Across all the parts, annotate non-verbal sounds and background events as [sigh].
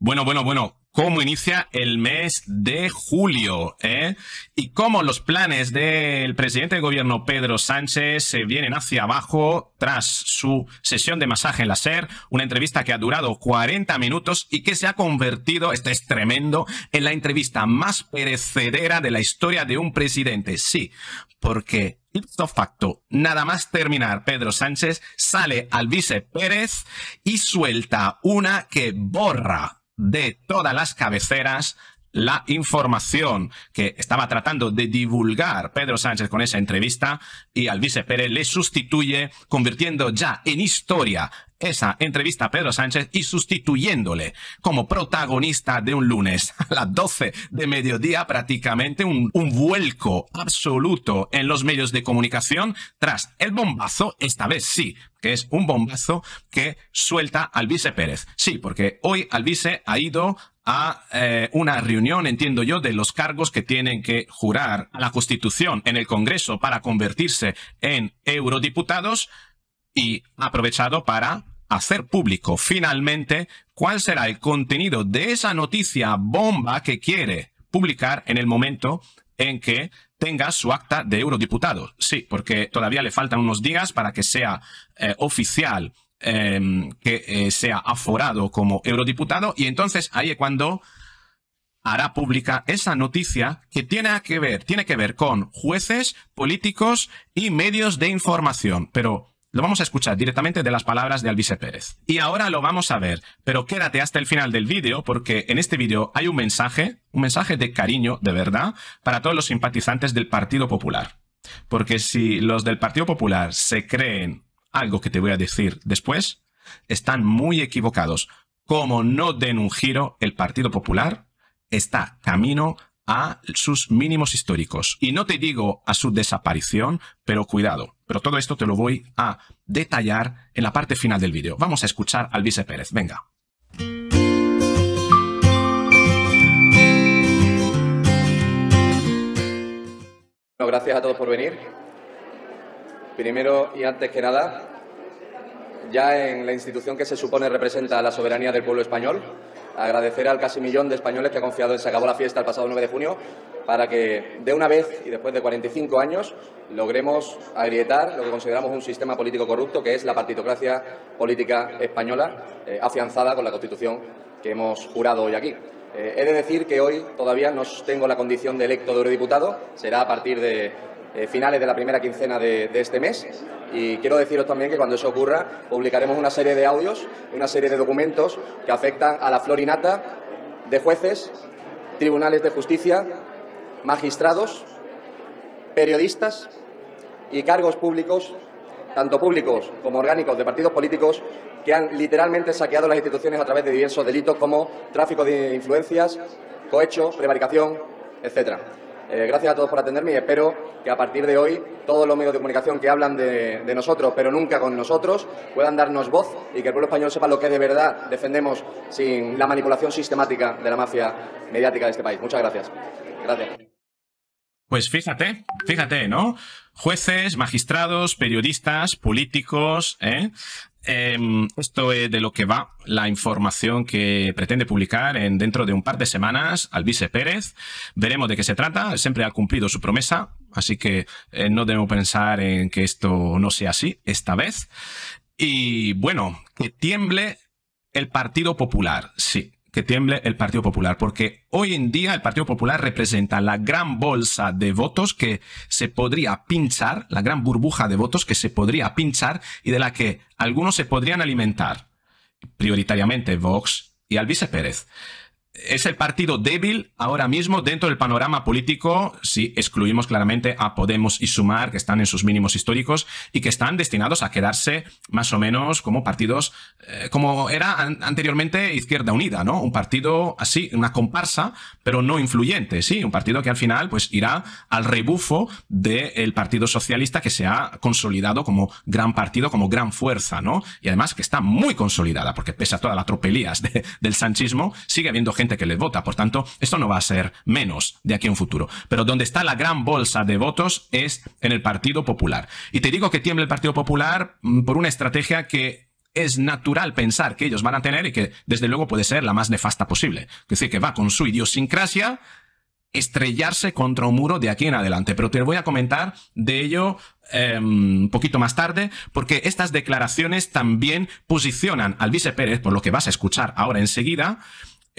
Bueno, bueno, bueno, cómo inicia el mes de julio ¿eh? y cómo los planes del presidente de gobierno Pedro Sánchez se vienen hacia abajo tras su sesión de masaje en la SER, una entrevista que ha durado 40 minutos y que se ha convertido, esto es tremendo, en la entrevista más perecedera de la historia de un presidente. Sí, porque de facto, nada más terminar, Pedro Sánchez sale al vice Pérez y suelta una que borra de todas las cabeceras la información que estaba tratando de divulgar Pedro Sánchez con esa entrevista y Alvise Pérez le sustituye convirtiendo ya en historia esa entrevista a Pedro Sánchez y sustituyéndole como protagonista de un lunes [laughs] a las 12 de mediodía, prácticamente un, vuelco absoluto en los medios de comunicación tras el bombazo, esta vez sí, que es un bombazo que suelta al Pérez. Sí, porque hoy al ha ido a eh, una reunión, entiendo yo, de los cargos que tienen que jurar a la Constitución en el Congreso para convertirse en eurodiputados y aprovechado para hacer público finalmente cuál será el contenido de esa noticia bomba que quiere publicar en el momento en que tenga su acta de eurodiputado. Sí, porque todavía le faltan unos días para que sea eh, oficial Em, que eh, sea aforado como eurodiputado y entonces ahí es cuando hará pública esa noticia que tiene que ver, tiene que ver con jueces, políticos y medios de información. Pero lo vamos a escuchar directamente de las palabras de Alvise Pérez. Y ahora lo vamos a ver, pero quédate hasta el final del vídeo porque en este vídeo hay un mensaje, un mensaje de cariño, de verdad, para todos los simpatizantes del Partido Popular. Porque si los del Partido Popular se creen algo que te voy a decir después, están muy equivocados. Como no den un giro, el Partido Popular está camino a sus mínimos históricos. Y no te digo a su desaparición, pero cuidado. Pero todo esto te lo voy a detallar en la parte final del vídeo. Vamos a escuchar al Vice Pérez. Venga. Bueno, gracias a todos por venir. Primero y antes que nada, ya en la institución que se supone representa la soberanía del pueblo español, agradecer al casi millón de españoles que ha confiado en Se acabó la fiesta el pasado 9 de junio para que de una vez y después de 45 años logremos agrietar lo que consideramos un sistema político corrupto que es la partitocracia política española eh, afianzada con la Constitución que hemos jurado hoy aquí. Eh, he de decir que hoy todavía no tengo la condición de electo de eurodiputado, será a partir de eh, finales de la primera quincena de, este mes. Y quiero deciros también que cuando eso ocurra publicaremos una serie de audios, una serie de documentos que afectan a la florinata de jueces, tribunales de justicia, magistrados, periodistas y cargos públicos, tanto públicos como orgánicos de partidos políticos, que han literalmente saqueado las instituciones a través de diversos delitos como tráfico de influencias, cohecho, prevaricación, etcétera. Eh, gracias a todos por atenderme y espero que a partir de hoy todos los medios de comunicación que hablan de, nosotros, pero nunca con nosotros, puedan darnos voz y que el pueblo español sepa lo que de verdad defendemos sin la manipulación sistemática de la mafia mediática de este país. Muchas gracias. Gracias. Pues fíjate, fíjate, ¿no? Jueces, magistrados, periodistas, políticos, ¿eh? Em, esto es de lo que va la información que pretende publicar en, dentro de un par de semanas Alvise Pérez. Veremos de qué se trata. Siempre ha cumplido su promesa, así que eh, no debemos pensar en que esto no sea así esta vez. Y bueno, que tiemble el Partido Popular, sí que tiemble el Partido Popular, porque hoy en día el Partido Popular representa la gran bolsa de votos que se podría pinchar, la gran burbuja de votos que se podría pinchar y de la que algunos se podrían alimentar, prioritariamente Vox y Alvise Pérez es el partido débil ahora mismo dentro del panorama político, si excluimos claramente a Podemos y Sumar, que están en sus mínimos históricos y que están destinados a quedarse más o menos como partidos, eh, como era anteriormente Izquierda Unida, ¿no? Un partido así, una comparsa, pero no influyente, sí, un partido que al final pues irá al rebufo del Partido Socialista que se ha consolidado como gran partido, como gran fuerza, ¿no? Y además que está muy consolidada, porque pese a todas las tropelías del sanchismo, sigue habiendo gente que les vota. Por tanto, esto no va a ser menos de aquí a un futuro. Pero donde está la gran bolsa de votos es en el Partido Popular. Y te digo que tiembla el Partido Popular mm, por una estrategia que es natural pensar que ellos van a tener y que desde luego puede ser la más nefasta posible. Es decir, que va con su idiosincrasia estrellarse contra un muro de aquí en adelante. Pero te voy a comentar de ello em, un poquito más tarde, porque estas declaraciones también posicionan al vice Pérez, por lo que vas a escuchar ahora enseguida,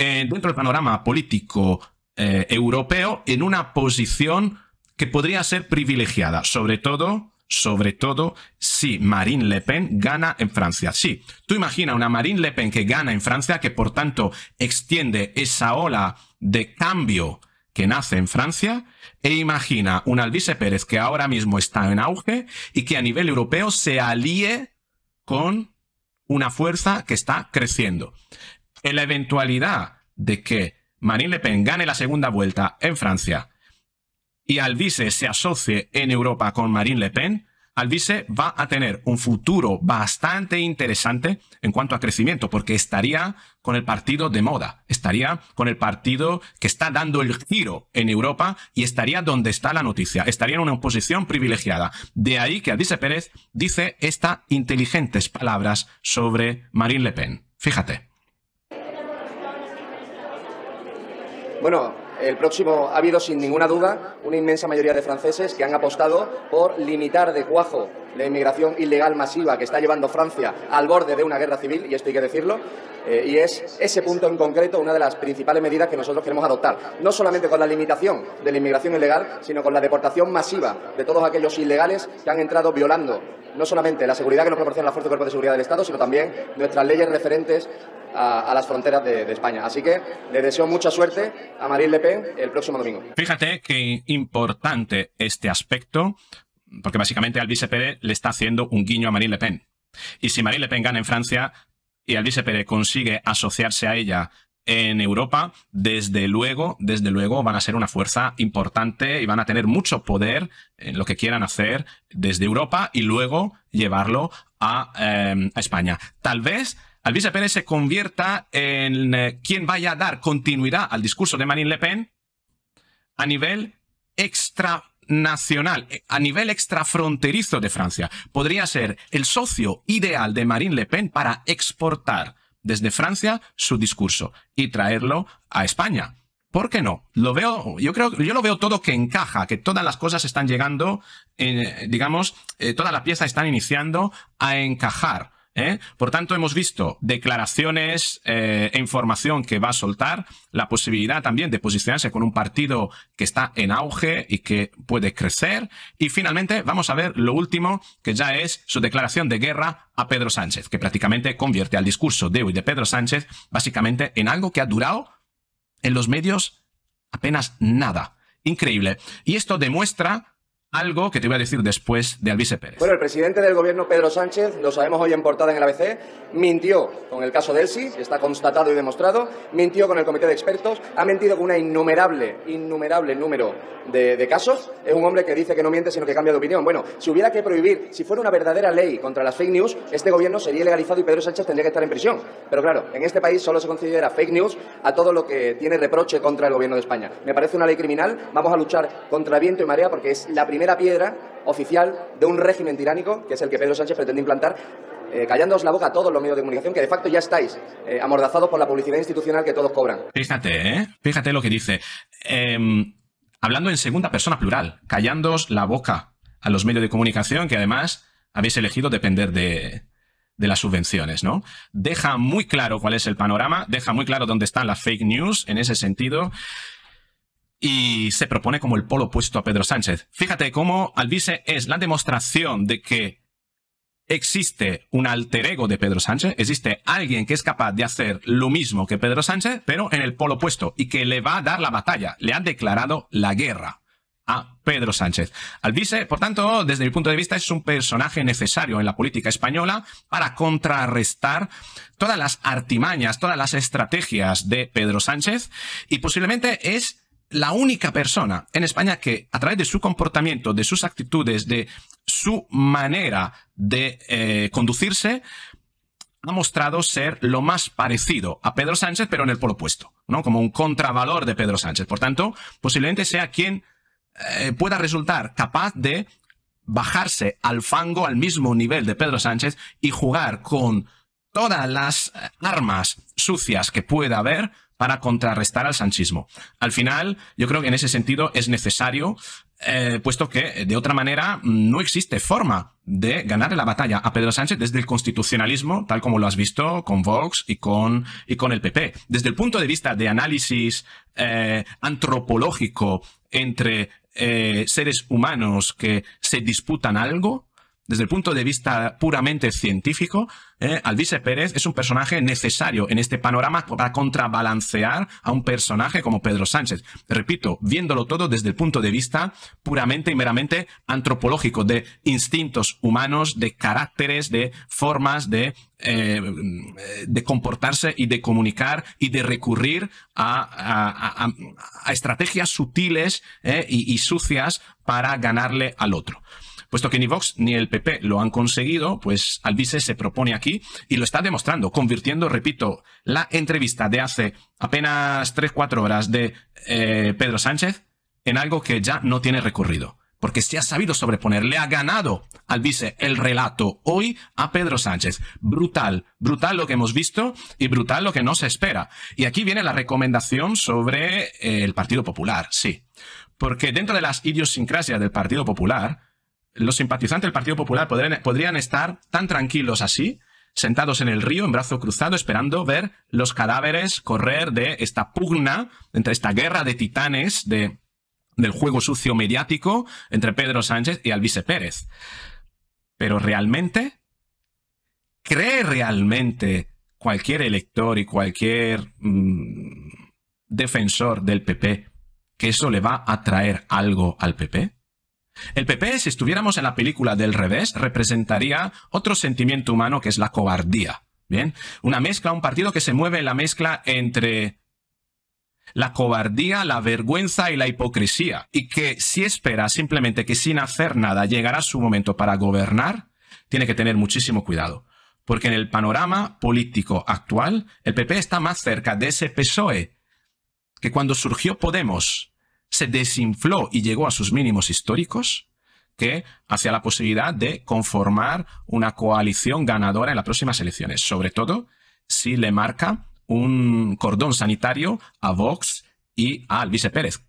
eh, dentro del panorama político eh, europeo en una posición que podría ser privilegiada, sobre todo, sobre todo si Marine Le Pen gana en Francia. Sí, tú imagina una Marine Le Pen que gana en Francia, que por tanto extiende esa ola de cambio que nace en Francia, e imagina un Alvise Pérez que ahora mismo está en auge y que a nivel europeo se alíe con una fuerza que está creciendo. En la eventualidad de que Marine Le Pen gane la segunda vuelta en Francia y Alvise se asocie en Europa con Marine Le Pen, Alvise va a tener un futuro bastante interesante en cuanto a crecimiento, porque estaría con el partido de moda, estaría con el partido que está dando el giro en Europa y estaría donde está la noticia, estaría en una posición privilegiada. De ahí que Alvise Pérez dice estas inteligentes palabras sobre Marine Le Pen. Fíjate. Bueno, el próximo ha habido sin ninguna duda una inmensa mayoría de franceses que han apostado por limitar de cuajo la inmigración ilegal masiva que está llevando Francia al borde de una guerra civil, y esto hay que decirlo, eh, y es ese punto en concreto una de las principales medidas que nosotros queremos adoptar, no solamente con la limitación de la inmigración ilegal, sino con la deportación masiva de todos aquellos ilegales que han entrado violando no solamente la seguridad que nos proporciona la Fuerza de Cuerpo de Seguridad del Estado, sino también nuestras leyes referentes a, las fronteras de, España. Así que le deseo mucha suerte a Marine Le Pen el próximo domingo. Fíjate qué importante este aspecto, porque básicamente Alvise Pérez le está haciendo un guiño a Marine Le Pen. Y si Marine Le Pen gana en Francia y Alvise Pérez consigue asociarse a ella en Europa, desde luego, desde luego van a ser una fuerza importante y van a tener mucho poder en lo que quieran hacer desde Europa y luego llevarlo a eh, España. Tal vez Alvise Pérez se convierta en eh, quien vaya a dar continuidad al discurso de Marine Le Pen a nivel extranacional, eh, a nivel extrafronterizo de Francia. Podría ser el socio ideal de Marine Le Pen para exportar desde Francia su discurso y traerlo a España. ¿Por qué no? Lo veo, yo creo, yo lo veo todo que encaja, que todas las cosas están llegando, eh, digamos, toda todas las piezas están iniciando a encajar. ¿eh? Por tanto, hemos visto declaraciones eh, e información que va a soltar, la posibilidad también de posicionarse con un partido que está en auge y que puede crecer. Y finalmente, vamos a ver lo último, que ya es su declaración de guerra a Pedro Sánchez, que prácticamente convierte al discurso de hoy de Pedro Sánchez básicamente en algo que ha durado en los medios apenas nada. Increíble. Y esto demuestra algo que te voy a decir después de Alvise Pérez. Bueno, el presidente del gobierno Pedro Sánchez, lo sabemos hoy en portada en el ABC, mintió con el caso de está constatado y demostrado, mintió con el comité de expertos, ha mentido con un innumerable, innumerable número de, casos. Es un hombre que dice que no miente, sino que cambia de opinión. Bueno, si hubiera que prohibir, si fuera una verdadera ley contra las fake news, este gobierno sería legalizado y Pedro Sánchez tendría que estar en prisión. Pero claro, en este país solo se considera fake news a todo lo que tiene reproche contra el gobierno de España. Me parece una ley criminal, vamos a luchar contra viento y marea porque es la primera piedra oficial de un régimen tiránico, que es el que Pedro Sánchez pretende implantar, eh, callándose la boca a todos los medios de comunicación, que de facto ya estáis eh, amordazados por la publicidad institucional que todos cobran. Fíjate, ¿eh? Fíjate lo que dice. Em, hablando en segunda persona plural, callándoos la boca a los medios de comunicación, que además habéis elegido depender de, de las subvenciones, ¿no? Deja muy claro cuál es el panorama, deja muy claro dónde están las fake news en ese sentido y se propone como el polo opuesto a Pedro Sánchez. Fíjate cómo Alvise es la demostración de que existe un alter ego de Pedro Sánchez, existe alguien que es capaz de hacer lo mismo que Pedro Sánchez, pero en el polo opuesto, y que le va a dar la batalla, le ha declarado la guerra a Pedro Sánchez. Alvise, por tanto, desde mi punto de vista, es un personaje necesario en la política española para contrarrestar todas las artimañas, todas las estrategias de Pedro Sánchez, y posiblemente es la única persona en España que a través de su comportamiento, de sus actitudes, de su manera de eh, conducirse, ha mostrado ser lo más parecido a Pedro Sánchez, pero en el polo opuesto, ¿no? Como un contravalor de Pedro Sánchez. Por tanto, posiblemente sea quien eh, pueda resultar capaz de bajarse al fango al mismo nivel de Pedro Sánchez y jugar con todas las armas sucias que pueda haber para contrarrestar al sanchismo. Al final, yo creo que en ese sentido es necesario, eh, puesto que eh, de otra manera no existe forma de ganar la batalla a Pedro Sánchez desde el constitucionalismo, tal como lo has visto con Vox y con, y con el PP. Desde el punto de vista de análisis eh, antropológico entre seres humanos que se disputan algo, desde el punto de vista puramente científico, eh, Alvise Pérez es un personaje necesario en este panorama para contrabalancear a un personaje como Pedro Sánchez. Repito, viéndolo todo desde el punto de vista puramente y meramente antropológico, de instintos humanos, de caracteres, de formas de, eh, de comportarse y de comunicar y de recurrir a, a, a, estrategias sutiles ¿eh? y sucias para ganarle al otro. Puesto que ni Vox ni el PP lo han conseguido, pues Alvise se propone aquí y lo está demostrando, convirtiendo, repito, la entrevista de hace apenas 3-4 horas de eh, Pedro Sánchez en algo que ya no tiene recorrido. Porque se ha sabido sobreponer, le ha ganado al el relato hoy a Pedro Sánchez. Brutal, brutal lo que hemos visto y brutal lo que no se espera. Y aquí viene la recomendación sobre eh, el Partido Popular, sí. Porque dentro de las idiosincrasias del Partido Popular, los simpatizantes del Partido Popular podrían, estar tan tranquilos así, sentados en el río, en brazo cruzado, esperando ver los cadáveres correr de esta pugna, entre esta guerra de titanes de, del juego sucio mediático entre Pedro Sánchez y Alvise Pérez. Pero realmente, ¿cree realmente cualquier elector y cualquier mm, defensor del PP que eso le va a traer algo al PP? El PP, si estuviéramos en la película del revés, representaría otro sentimiento humano que es la cobardía. Bien, una mezcla, un partido que se mueve en la mezcla entre la cobardía, la vergüenza y la hipocresía, y que si espera simplemente que sin hacer nada llegará su momento para gobernar, tiene que tener muchísimo cuidado. Porque en el panorama político actual, el PP está más cerca de ese PSOE que cuando surgió Podemos, se desinfló y llegó a sus mínimos históricos, que hacia la posibilidad de conformar una coalición ganadora en las próximas elecciones, sobre todo si le marca un cordón sanitario a Vox y a Alvise Pérez,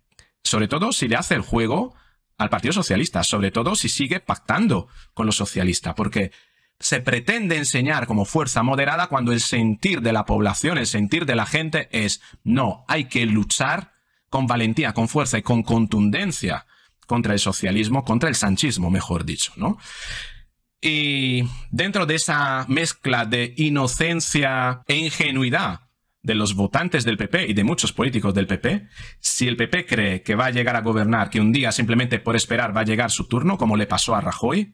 sobre todo si le hace el juego al Partido Socialista, sobre todo si sigue pactando con los socialistas, porque se pretende enseñar como fuerza moderada cuando el sentir de la población, el sentir de la gente es no, hay que luchar con valentía, con fuerza y con contundencia contra el socialismo, contra el sanchismo, mejor dicho, ¿no? Y dentro de esa mezcla de inocencia e ingenuidad de los votantes del PP y de muchos políticos del PP, si el PP cree que va a llegar a gobernar, que un día simplemente por esperar va a llegar su turno, como le pasó a Rajoy,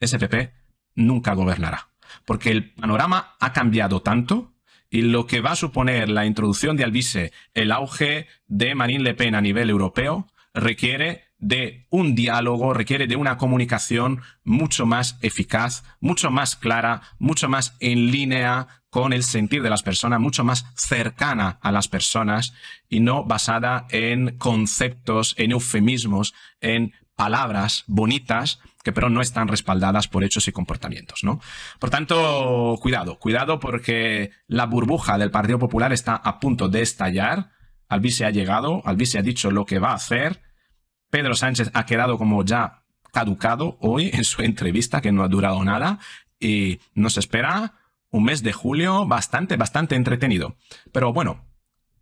ese PP nunca gobernará. Porque el panorama ha cambiado tanto y lo que va a suponer la introducción de Albice, el auge de Marine Le Pen a nivel europeo, requiere de un diálogo, requiere de una comunicación mucho más eficaz, mucho más clara, mucho más en línea con el sentir de las personas, mucho más cercana a las personas y no basada en conceptos, en eufemismos, en palabras bonitas que pero no están respaldadas por hechos y comportamientos, ¿no? Por tanto, cuidado, cuidado porque la burbuja del Partido Popular está a punto de estallar. Albi se ha llegado, Albi se ha dicho lo que va a hacer. Pedro Sánchez ha quedado como ya caducado hoy en su entrevista que no ha durado nada y nos espera un mes de julio bastante, bastante entretenido. Pero bueno,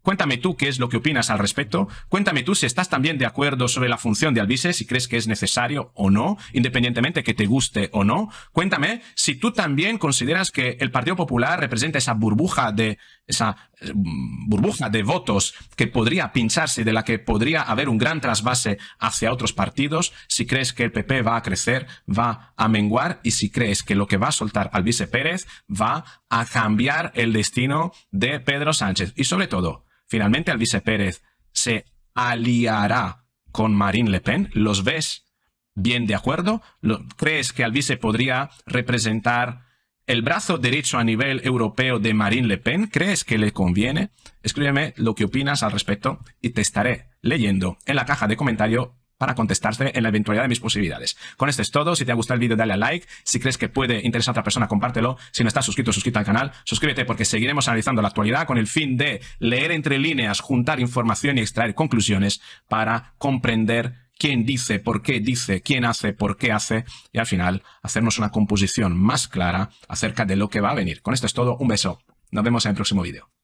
Cuéntame tú qué es lo que opinas al respecto. Cuéntame tú si estás también de acuerdo sobre la función de Alvise, si crees que es necesario o no, independientemente que te guste o no. Cuéntame si tú también consideras que el Partido Popular representa esa burbuja de esa eh, burbuja de votos que podría pincharse, de la que podría haber un gran trasvase hacia otros partidos, si crees que el PP va a crecer, va a menguar y si crees que lo que va a soltar Alvise Pérez va a cambiar el destino de Pedro Sánchez. Y sobre todo, Finalmente, Alvise Pérez se aliará con Marine Le Pen. ¿Los ves bien de acuerdo? ¿Crees que Alvise podría representar el brazo derecho a nivel europeo de Marine Le Pen? ¿Crees que le conviene? Escríbeme lo que opinas al respecto y te estaré leyendo en la caja de comentarios para contestarte en la eventualidad de mis posibilidades. Con esto es todo. Si te ha gustado el vídeo, dale a like. Si crees que puede interesar a otra persona, compártelo. Si no estás suscrito, suscríbete al canal. Suscríbete porque seguiremos analizando la actualidad con el fin de leer entre líneas, juntar información y extraer conclusiones para comprender quién dice, por qué dice, quién hace, por qué hace y al final hacernos una composición más clara acerca de lo que va a venir. Con esto es todo. Un beso. Nos vemos en el próximo vídeo.